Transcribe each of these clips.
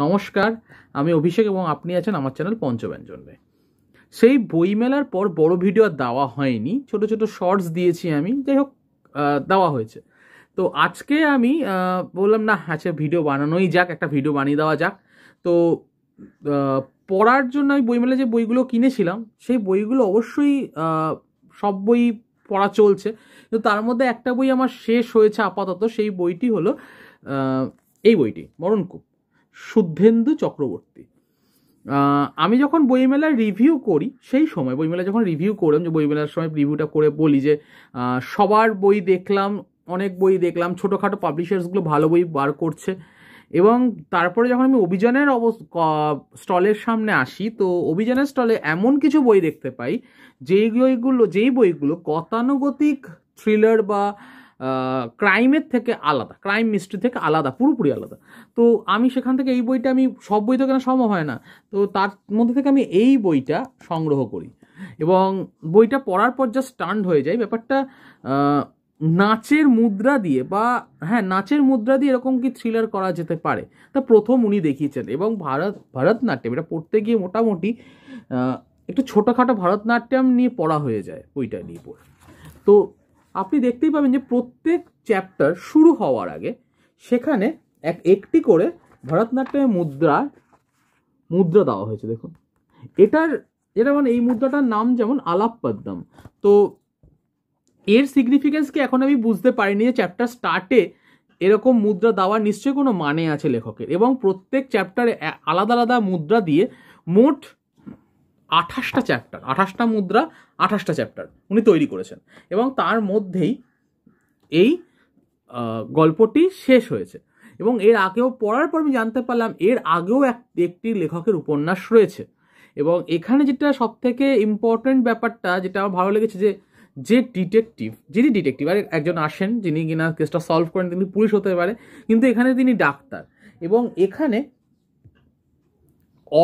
নমস্কার আমি অভিষেক এবং আপনি আছেন আমার চ্যানেল পঞ্চব্যঞ্জনে সেই বইমেলার পর বড় ভিডিও আর দেওয়া হয়নি ছোট ছোট শর্টস দিয়েছি আমি যাই হোক দেওয়া হয়েছে তো আজকে আমি বললাম না আচ্ছা ভিডিও বানানোই যাক একটা ভিডিও বানিয়ে দেওয়া যাক তো পড়ার জন্য আমি বইমেলা যে বইগুলো কিনেছিলাম সেই বইগুলো অবশ্যই সব বই পড়া চলছে কিন্তু তার মধ্যে একটা বই আমার শেষ হয়েছে আপাতত সেই বইটি হলো এই বইটি মরণকূপ শুদ্ধেন্দু চক্রবর্তী আমি যখন বইমেলার রিভিউ করি সেই সময় বইমেলা যখন রিভিউ করলাম যে বইমেলার সময় রিভিউটা করে বলি যে সবার বই দেখলাম অনেক বই দেখলাম ছোটোখাটো পাবলিশার্সগুলো ভালো বই বার করছে এবং তারপরে যখন আমি অভিযানের অবস স্টলের সামনে আসি তো অভিযানের স্টলে এমন কিছু বই দেখতে পাই যেই বইগুলো যেই বইগুলো গতানুগতিক থ্রিলার বা ক্রাইমের থেকে আলাদা ক্রাইম মিস্ট্রি থেকে আলাদা পুরোপুরি আলাদা তো আমি সেখান থেকে এই বইটা আমি সব বই তো কেনা সম্ভব হয় না তো তার মধ্যে থেকে আমি এই বইটা সংগ্রহ করি এবং বইটা পড়ার পর যা স্টান্ড হয়ে যায় ব্যাপারটা নাচের মুদ্রা দিয়ে বা হ্যাঁ নাচের মুদ্রা দিয়ে এরকম কি থ্রিলার করা যেতে পারে তা প্রথম উনি দেখিয়েছেন এবং ভারত ভারতনাট্যম এটা পড়তে গিয়ে মোটামুটি একটু ছোটোখাটো ভারতনাট্যম নিয়ে পড়া হয়ে যায় বইটা নিয়ে পড়ে তো আপনি দেখতেই পাবেন যে প্রত্যেক চ্যাপ্টার শুরু হওয়ার আগে সেখানে এক একটি করে ভরতনাট্যমের মুদ্রা মুদ্রা দেওয়া হয়েছে দেখুন এটার যেটা মানে এই মুদ্রাটার নাম যেমন আলাপ্পাদ্দাম তো এর সিগনিফিকেন্সকে এখন আমি বুঝতে পারিনি যে চ্যাপ্টার স্টার্টে এরকম মুদ্রা দেওয়ার নিশ্চয়ই কোনো মানে আছে লেখকের এবং প্রত্যেক চ্যাপ্টারে আলাদা আলাদা মুদ্রা দিয়ে মোট আঠাশটা চ্যাপ্টার আঠাশটা মুদ্রা আঠাশটা চ্যাপ্টার উনি তৈরি করেছেন এবং তার মধ্যেই এই গল্পটি শেষ হয়েছে এবং এর আগেও পড়ার পর আমি জানতে পারলাম এর আগেও এক একটি লেখকের উপন্যাস রয়েছে এবং এখানে যেটা সব থেকে ইম্পর্ট্যান্ট ব্যাপারটা যেটা আমার ভালো লেগেছে যে যে ডিটেকটিভ যিনি ডিটেকটিভ আর একজন আসেন যিনি কিনা কেসটা সলভ করেন তিনি পুলিশ হতে পারে কিন্তু এখানে তিনি ডাক্তার এবং এখানে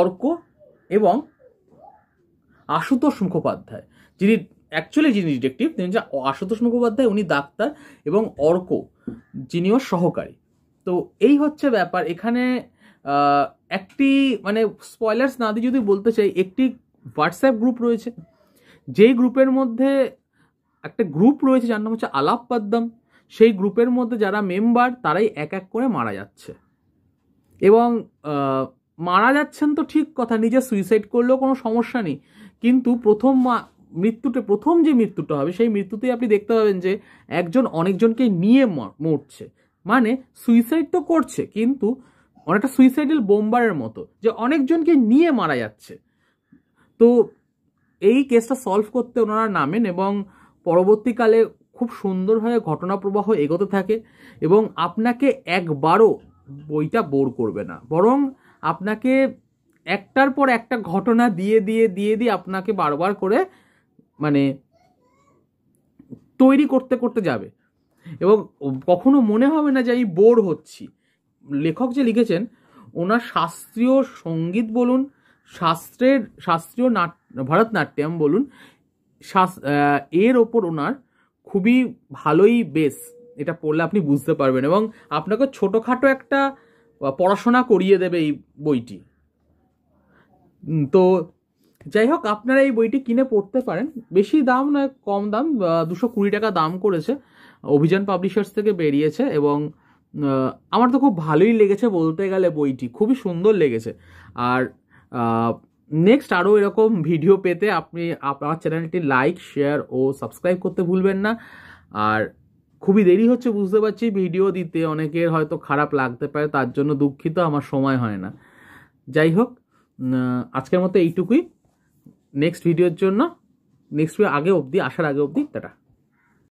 অর্ক এবং আশুতোষ মুখোপাধ্যায় যিনি অ্যাকচুয়ালি যিনি ডিটেকটিভ তিনি হচ্ছে আশুতোষ মুখোপাধ্যায় উনি ডাক্তার এবং অর্ক যিনিও সহকারী তো এই হচ্ছে ব্যাপার এখানে একটি মানে স্পয়লার্স না দিয়ে যদি বলতে চাই একটি হোয়াটসঅ্যাপ গ্রুপ রয়েছে যেই গ্রুপের মধ্যে একটা গ্রুপ রয়েছে যার নাম হচ্ছে আলাপ পাদ্দাম সেই গ্রুপের মধ্যে যারা মেম্বার তারাই এক এক করে মারা যাচ্ছে এবং মারা যাচ্ছেন তো ঠিক কথা নিজে সুইসাইড করলেও কোনো সমস্যা নেই কিন্তু প্রথম মৃত্যুতে প্রথম যে মৃত্যুটা হবে সেই মৃত্যুতেই আপনি দেখতে পাবেন যে একজন অনেকজনকে নিয়ে মরছে মানে সুইসাইড তো করছে কিন্তু অনেকটা সুইসাইডাল বোম্বারের মতো যে অনেকজনকে নিয়ে মারা যাচ্ছে তো এই কেসটা সলভ করতে ওনারা নামেন এবং পরবর্তীকালে খুব সুন্দরভাবে ঘটনা প্রবাহ এগোতে থাকে এবং আপনাকে একবারও বইটা বোর করবে না বরং আপনাকে একটার পর একটা ঘটনা দিয়ে দিয়ে দিয়ে দিয়ে আপনাকে বারবার করে মানে তৈরি করতে করতে যাবে এবং কখনো মনে হবে না যে আমি বোর হচ্ছি লেখক যে লিখেছেন ওনার শাস্ত্রীয় সঙ্গীত বলুন শাস্ত্রের শাস্ত্রীয় নাট ভরতনাট্যম বলুন এর ওপর ওনার খুবই ভালোই বেশ এটা পড়লে আপনি বুঝতে পারবেন এবং আপনাকে ছোটোখাটো একটা পড়াশোনা করিয়ে দেবে এই বইটি তো যাই হোক আপনারা এই বইটি কিনে পড়তে পারেন বেশি দাম নয় কম দাম দুশো কুড়ি টাকা দাম করেছে অভিযান পাবলিশার্স থেকে বেরিয়েছে এবং আমার তো খুব ভালোই লেগেছে বলতে গেলে বইটি খুবই সুন্দর লেগেছে আর নেক্সট আরও এরকম ভিডিও পেতে আপনি আপনার চ্যানেলটি লাইক শেয়ার ও সাবস্ক্রাইব করতে ভুলবেন না আর খুবই দেরি হচ্ছে বুঝতে পারছি ভিডিও দিতে অনেকের হয়তো খারাপ লাগতে পারে তার জন্য দুঃখিত আমার সময় হয় না যাই হোক আজকের মতো এইটুকুই নেক্সট ভিডিওর জন্য নেক্সট ভিডিও আগে অবধি আসার আগে অবধি টাটা